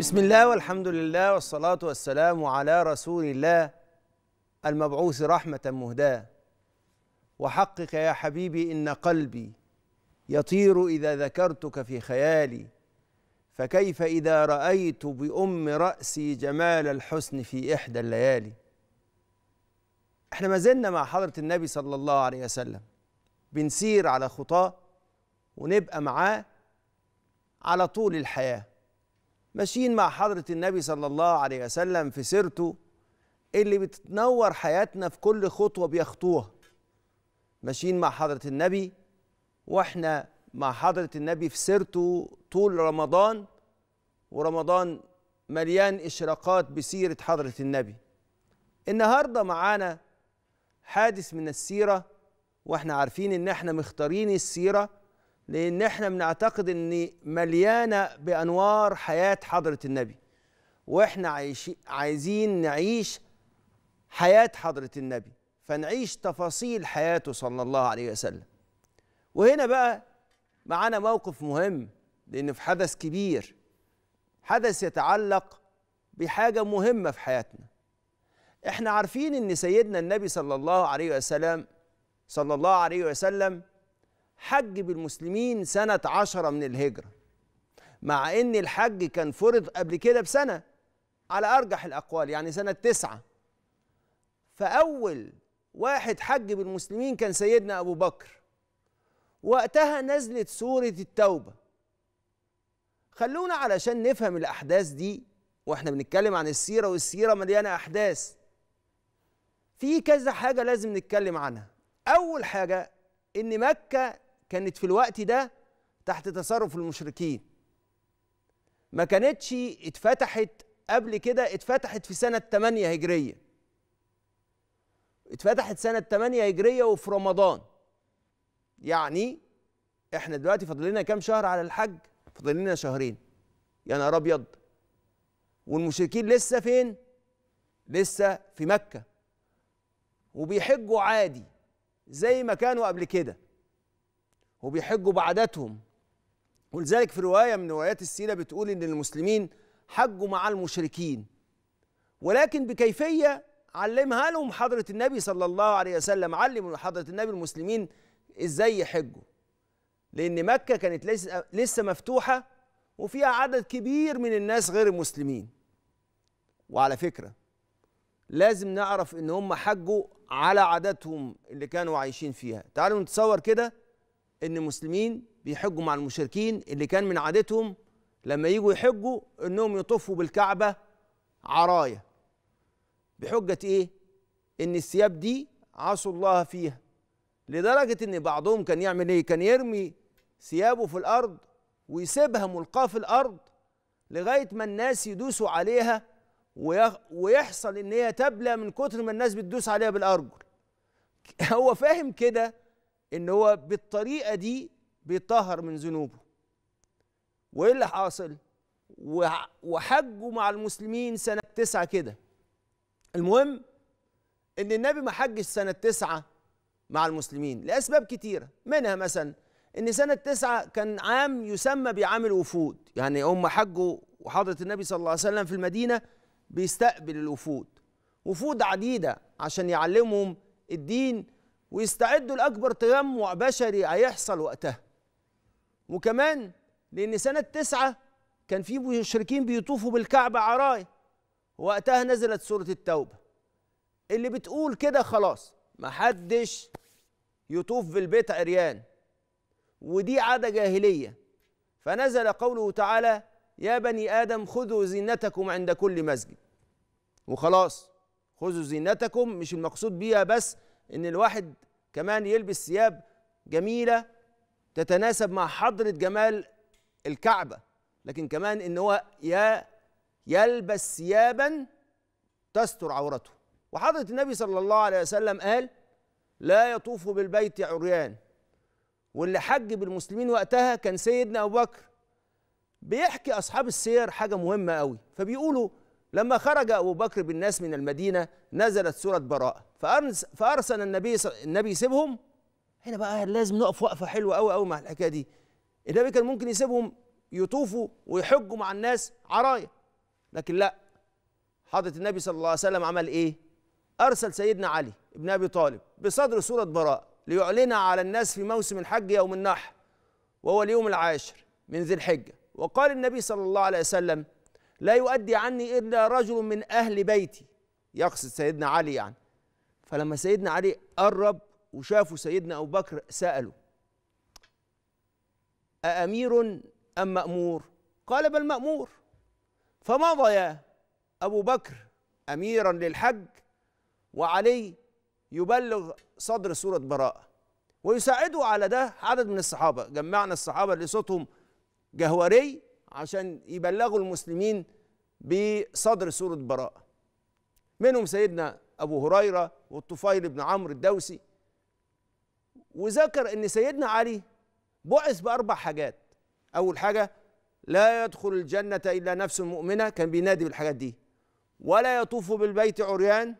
بسم الله والحمد لله والصلاة والسلام على رسول الله المبعوث رحمة مهداة وحقك يا حبيبي إن قلبي يطير إذا ذكرتك في خيالي فكيف إذا رأيت بأم رأسي جمال الحسن في إحدى الليالي احنا ما زلنا مع حضرة النبي صلى الله عليه وسلم بنسير على خطاه ونبقى معاه على طول الحياه ماشيين مع حضرة النبي صلى الله عليه وسلم في سيرته اللي بتتنور حياتنا في كل خطوة بيخطوها ماشيين مع حضرة النبي واحنا مع حضرة النبي في سيرته طول رمضان ورمضان مليان إشراقات بسيرة حضرة النبي النهاردة معانا حادث من السيرة واحنا عارفين ان احنا مختارين السيرة لان احنا بنعتقد ان مليانه بانوار حياه حضره النبي واحنا عايشين عايزين نعيش حياه حضره النبي فنعيش تفاصيل حياته صلى الله عليه وسلم وهنا بقى معانا موقف مهم لان في حدث كبير حدث يتعلق بحاجه مهمه في حياتنا احنا عارفين ان سيدنا النبي صلى الله عليه وسلم صلى الله عليه وسلم حج بالمسلمين سنة عشرة من الهجرة مع أن الحج كان فرض قبل كده بسنة على أرجح الأقوال يعني سنة تسعة فأول واحد حج بالمسلمين كان سيدنا أبو بكر وقتها نزلت سورة التوبة خلونا علشان نفهم الأحداث دي وإحنا بنتكلم عن السيرة والسيرة مليانة أحداث في كذا حاجة لازم نتكلم عنها أول حاجة إن مكة كانت في الوقت ده تحت تصرف المشركين ما كانتش اتفتحت قبل كده اتفتحت في سنة 8 هجرية اتفتحت سنة 8 هجرية وفي رمضان يعني احنا دلوقتي فاضل لنا كام شهر على الحج فاضل لنا شهرين يا نهار ابيض والمشركين لسه فين لسه في مكة وبيحجوا عادي زي ما كانوا قبل كده وبيحجوا بعاداتهم ولذلك في روايه من روايات السيره بتقول ان المسلمين حجوا مع المشركين ولكن بكيفيه علمها لهم حضره النبي صلى الله عليه وسلم علم حضره النبي المسلمين ازاي يحجوا لان مكه كانت لسه لسه مفتوحه وفيها عدد كبير من الناس غير المسلمين وعلى فكره لازم نعرف ان هم حجوا على عاداتهم اللي كانوا عايشين فيها تعالوا نتصور كده ان المسلمين بيحجوا مع المشركين اللي كان من عادتهم لما يجوا يحجوا انهم يطوفوا بالكعبه عرايه بحجه ايه ان الثياب دي عصوا الله فيها لدرجه ان بعضهم كان يعمل ايه كان يرمي ثيابه في الارض ويسيبها ملقاه في الارض لغايه ما الناس يدوسوا عليها ويحصل ان هي تبلى من كتر ما الناس بتدوس عليها بالارجل هو فاهم كده ان هو بالطريقه دي بيطهر من ذنوبه وايه اللي حاصل وحجوا مع المسلمين سنه تسعة كده المهم ان النبي ما حجش سنه تسعة مع المسلمين لاسباب كتيره منها مثلا ان سنه تسعة كان عام يسمى بعام الوفود يعني هم حجوا وحضره النبي صلى الله عليه وسلم في المدينه بيستقبل الوفود وفود عديده عشان يعلمهم الدين ويستعدوا لأكبر تجمع بشري هيحصل وقتها وكمان لأن سنة تسعة كان في مشركين بيطوفوا بالكعبة عراية وقتها نزلت سورة التوبة اللي بتقول كده خلاص محدش يطوف في البيت عريان ودي عادة جاهلية فنزل قوله تعالى يا بني آدم خذوا زينتكم عند كل مسجد وخلاص خذوا زينتكم مش المقصود بيها بس ان الواحد كمان يلبس ثياب جميله تتناسب مع حضره جمال الكعبه لكن كمان ان هو يا يلبس ثيابا تستر عورته وحضره النبي صلى الله عليه وسلم قال لا يطوف بالبيت عريان واللي حج بالمسلمين وقتها كان سيدنا ابو بكر بيحكي اصحاب السير حاجه مهمه قوي فبيقولوا لما خرج ابو بكر بالناس من المدينه نزلت سوره براءه فارسل النبي النبي يسيبهم هنا بقى لازم نقف وقفه حلوه قوي قوي مع الحكايه دي النبي كان ممكن يسيبهم يطوفوا ويحجوا مع الناس عرايا لكن لا حضره النبي صلى الله عليه وسلم عمل ايه ارسل سيدنا علي بن ابي طالب بصدر سوره براء ليعلن على الناس في موسم الحج يوم النحر وهو اليوم العاشر من ذي الحجه وقال النبي صلى الله عليه وسلم لا يؤدي عني الا رجل من اهل بيتي يقصد سيدنا علي يعني فلما سيدنا علي قرب وشافوا سيدنا أبو بكر سألوا أأمير أم مأمور قال بل مأمور فمضى يا أبو بكر أميرا للحج وعلي يبلغ صدر سورة براءة ويساعده على ده عدد من الصحابة جمعنا الصحابة اللي صوتهم جهوري عشان يبلغوا المسلمين بصدر سورة براءة منهم سيدنا أبو هريرة والطفيل بن عمرو الدوسي وذكر ان سيدنا علي بعث باربع حاجات اول حاجه لا يدخل الجنه الا نفس مؤمنه كان بينادي بالحاجات دي ولا يطوف بالبيت عريان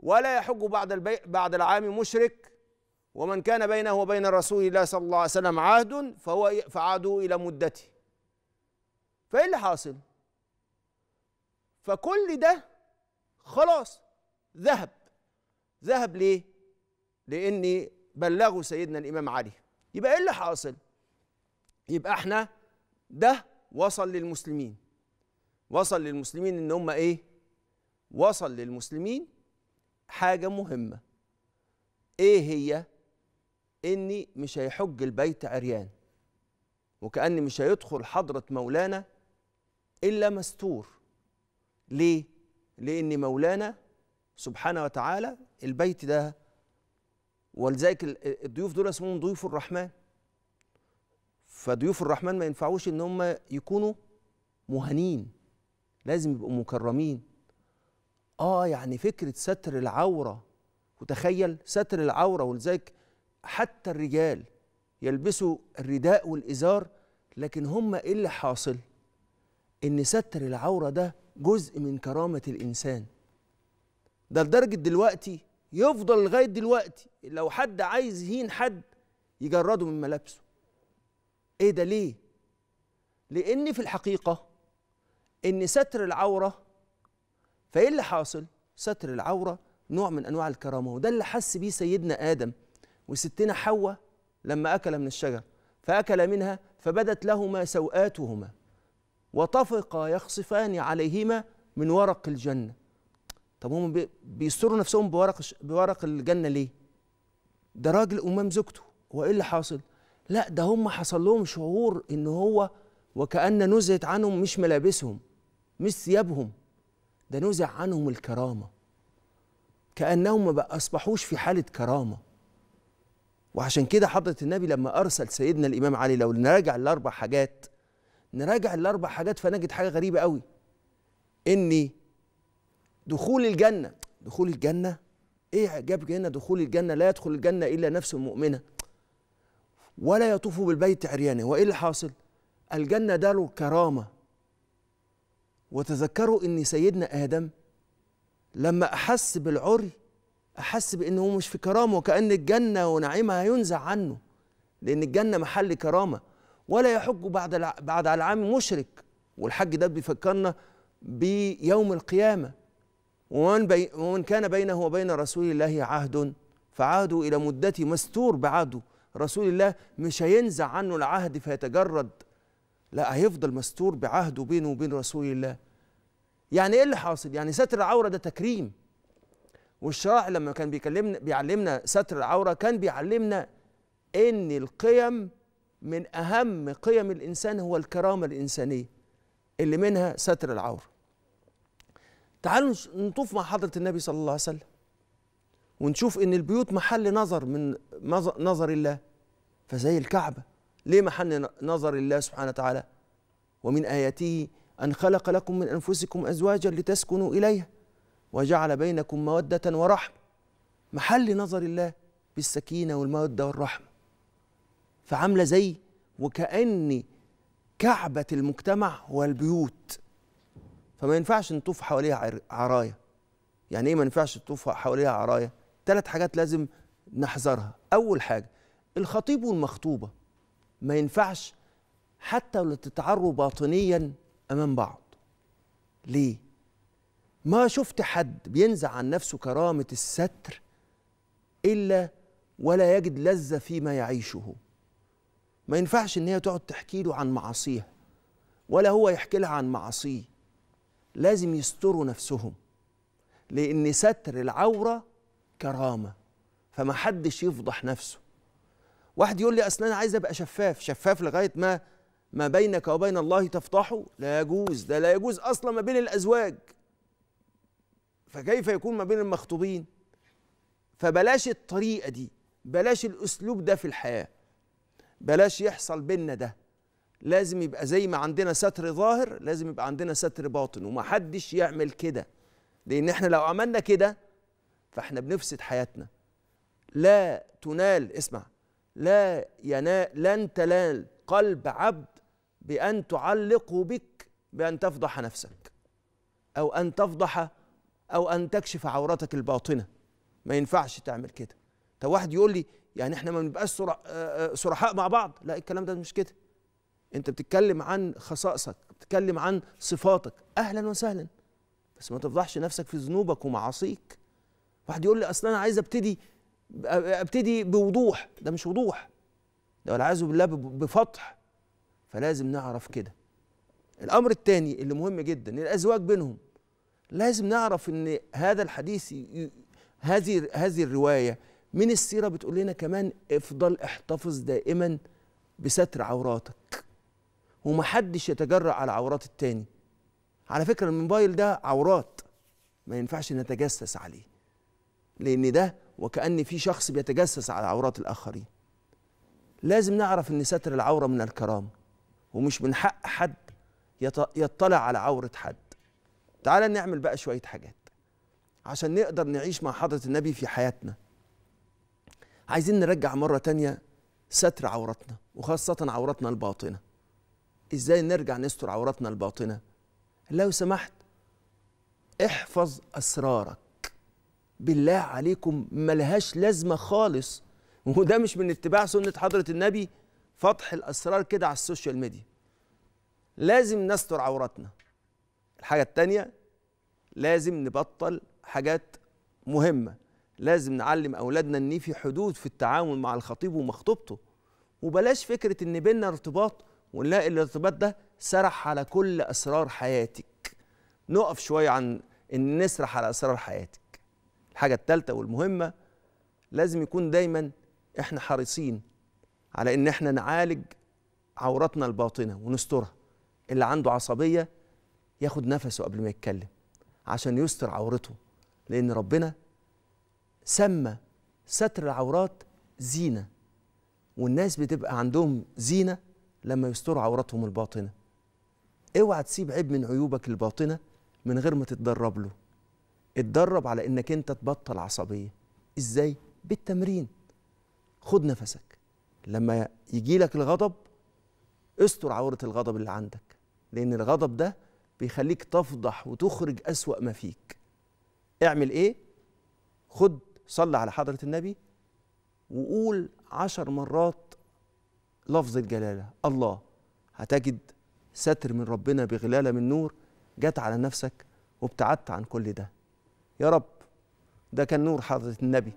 ولا يحج بعد البيت بعد العام مشرك ومن كان بينه وبين رسول الله صلى الله عليه وسلم عهد فهو فعاده الى مدته فايه اللي حاصل فكل ده خلاص ذهب ذهب ليه لان بلغوا سيدنا الامام علي يبقى ايه اللي حاصل يبقى احنا ده وصل للمسلمين وصل للمسلمين ان هم ايه وصل للمسلمين حاجه مهمه ايه هي اني مش هيحج البيت عريان وكأن مش هيدخل حضرة مولانا إلا مستور ليه؟ لأن مولانا سبحانه وتعالى البيت ده ولذلك الضيوف دول اسمهم ضيوف الرحمن فضيوف الرحمن ما ينفعوش ان هم يكونوا مهانين لازم يبقوا مكرمين اه يعني فكره ستر العوره وتخيل ستر العوره ولذلك حتى الرجال يلبسوا الرداء والازار لكن هم ايه اللي حاصل ان ستر العوره ده جزء من كرامه الانسان ده لدرجه دلوقتي يفضل لغايه دلوقتي لو حد عايز يهين حد يجرده من ملابسه ايه ده ليه لان في الحقيقه ان ستر العوره فايه اللي حاصل ستر العوره نوع من انواع الكرامه وده اللي حس بيه سيدنا ادم وستنا حواء لما اكل من الشجر فاكل منها فبدت لهما سوآتهما وطفقا يخصفان عليهما من ورق الجنه طب هم بيستروا نفسهم بورق بورق الجنه ليه؟ ده راجل امام زوجته هو ايه اللي حاصل؟ لا ده هم حصل لهم شعور ان هو وكأن نزعت عنهم مش ملابسهم مش ثيابهم ده نزع عنهم الكرامة كأنهم ما أصبحوش في حالة كرامة وعشان كده حضرة النبي لما أرسل سيدنا الإمام علي لو نراجع الأربع حاجات نراجع الأربع حاجات فنجد حاجة غريبة قوي إني دخول الجنة دخول الجنة ايه جاب هنا دخول الجنة لا يدخل الجنة إلا نفس مؤمنة ولا يطوف بالبيت عرياني وايه اللي حاصل الجنة ده كرامة وتذكروا ان سيدنا آدم لما أحس بالعري أحس بأنه هو مش في كرامة وكأن الجنة ونعيمها ينزع عنه لأن الجنة محل كرامة ولا يحج بعد بعد العام مشرك والحج ده بيفكرنا بيوم القيامة ومن, بي ومن كان بينه وبين رسول الله عهد فعهده إلى مدة مستور بعهده رسول الله مش هينزع عنه العهد فيتجرد لا هيفضل مستور بعهده بينه وبين رسول الله يعني ايه اللي حاصل يعني ستر العوره ده تكريم والشرع لما كان بيكلمنا بيعلمنا ستر العوره كان بيعلمنا ان القيم من اهم قيم الانسان هو الكرامه الانسانيه اللي منها ستر العوره تعالوا نطوف مع حضرة النبي صلى الله عليه وسلم ونشوف ان البيوت محل نظر من نظر الله فزي الكعبة ليه محل نظر الله سبحانه وتعالى ومن آياته أن خلق لكم من أنفسكم أزواجا لتسكنوا إليها وجعل بينكم مودة ورحمة محل نظر الله بالسكينة والمودة والرحمة فعاملة زي وكأن كعبة المجتمع هو البيوت فما ينفعش نطوف حواليها عرايا يعني ايه ما ينفعش تطوف حواليها عرايا ثلاث حاجات لازم نحذرها اول حاجه الخطيب والمخطوبه ما ينفعش حتى لو تتعروا باطنيا امام بعض ليه ما شفت حد بينزع عن نفسه كرامه الستر الا ولا يجد لذه فيما يعيشه ما ينفعش ان هي تقعد تحكي له عن معاصيها ولا هو يحكي لها عن معاصيه لازم يستروا نفسهم لأن ستر العورة كرامة فما حدش يفضح نفسه واحد يقول لي أصل أنا عايز أبقى شفاف شفاف لغاية ما ما بينك وبين الله تفضحه لا يجوز ده لا يجوز أصلا ما بين الأزواج فكيف يكون ما بين المخطوبين فبلاش الطريقة دي بلاش الأسلوب ده في الحياة بلاش يحصل بينا ده لازم يبقى زي ما عندنا ستر ظاهر لازم يبقى عندنا ستر باطن ومحدش يعمل كده لان احنا لو عملنا كده فاحنا بنفسد حياتنا لا تنال اسمع لا ينال لن تنال قلب عبد بأن تعلقه بك بأن تفضح نفسك أو أن تفضح أو أن تكشف عورتك الباطنة ما ينفعش تعمل كده طب واحد يقول لي يعني احنا ما بنبقاش صرحاء مع بعض لا الكلام ده مش كده انت بتتكلم عن خصائصك بتتكلم عن صفاتك اهلا وسهلا بس ما تفضحش نفسك في ذنوبك ومعاصيك واحد يقول لي اصل انا عايز ابتدي ابتدي بوضوح ده مش وضوح ده والعياذ بالله بفتح فلازم نعرف كده الامر الثاني اللي مهم جدا الازواج بينهم لازم نعرف ان هذا الحديث هذه هذه الروايه من السيره بتقول لنا كمان افضل احتفظ دائما بستر عوراتك ومحدش يتجرأ على عورات التاني على فكرة الموبايل ده عورات ما ينفعش نتجسس عليه لأن ده وكأن في شخص بيتجسس على عورات الآخرين لازم نعرف أن ستر العورة من الكرامة ومش من حق حد يطلع على عورة حد تعال نعمل بقى شوية حاجات عشان نقدر نعيش مع حضرة النبي في حياتنا عايزين نرجع مرة تانية ستر عورتنا وخاصة عورتنا الباطنة ازاي نرجع نستر عوراتنا الباطنه لو سمحت احفظ اسرارك بالله عليكم ملهاش لازمه خالص وده مش من اتباع سنه حضره النبي فتح الاسرار كده على السوشيال ميديا لازم نستر عوراتنا الحاجه التانيه لازم نبطل حاجات مهمه لازم نعلم اولادنا ان في حدود في التعامل مع الخطيب ومخطوبته وبلاش فكره ان بينا ارتباط ونلاقي الارتباط ده سرح على كل اسرار حياتك نقف شويه عن ان نسرح على اسرار حياتك الحاجه الثالثه والمهمه لازم يكون دايما احنا حريصين على ان احنا نعالج عوراتنا الباطنه ونسترها اللي عنده عصبيه ياخد نفسه قبل ما يتكلم عشان يستر عورته لان ربنا سمى ستر العورات زينه والناس بتبقى عندهم زينه لما يستروا عوراتهم الباطنه اوعى تسيب عيب من عيوبك الباطنه من غير ما تتدرب له اتدرب على انك انت تبطل عصبيه ازاي بالتمرين خد نفسك لما يجي لك الغضب استر عورة الغضب اللي عندك لأن الغضب ده بيخليك تفضح وتخرج أسوأ ما فيك اعمل إيه؟ خد صلي على حضرة النبي وقول عشر مرات لفظ الجلاله الله هتجد ستر من ربنا بغلاله من نور جت على نفسك وابتعدت عن كل ده يا رب ده كان نور حضره النبي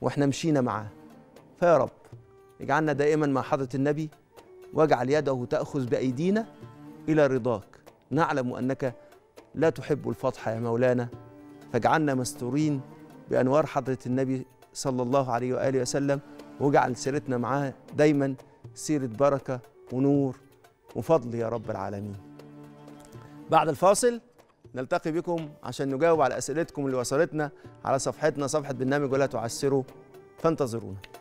واحنا مشينا معاه فيا رب اجعلنا دائما مع حضره النبي واجعل يده تاخذ بايدينا الى رضاك نعلم انك لا تحب الفضح يا مولانا فاجعلنا مستورين بانوار حضره النبي صلى الله عليه واله وسلم واجعل سيرتنا معاه دايما سيرة بركة ونور وفضل يا رب العالمين بعد الفاصل نلتقي بكم عشان نجاوب على أسئلتكم اللي وصلتنا على صفحتنا صفحة برنامج ولا تعسروا فانتظرونا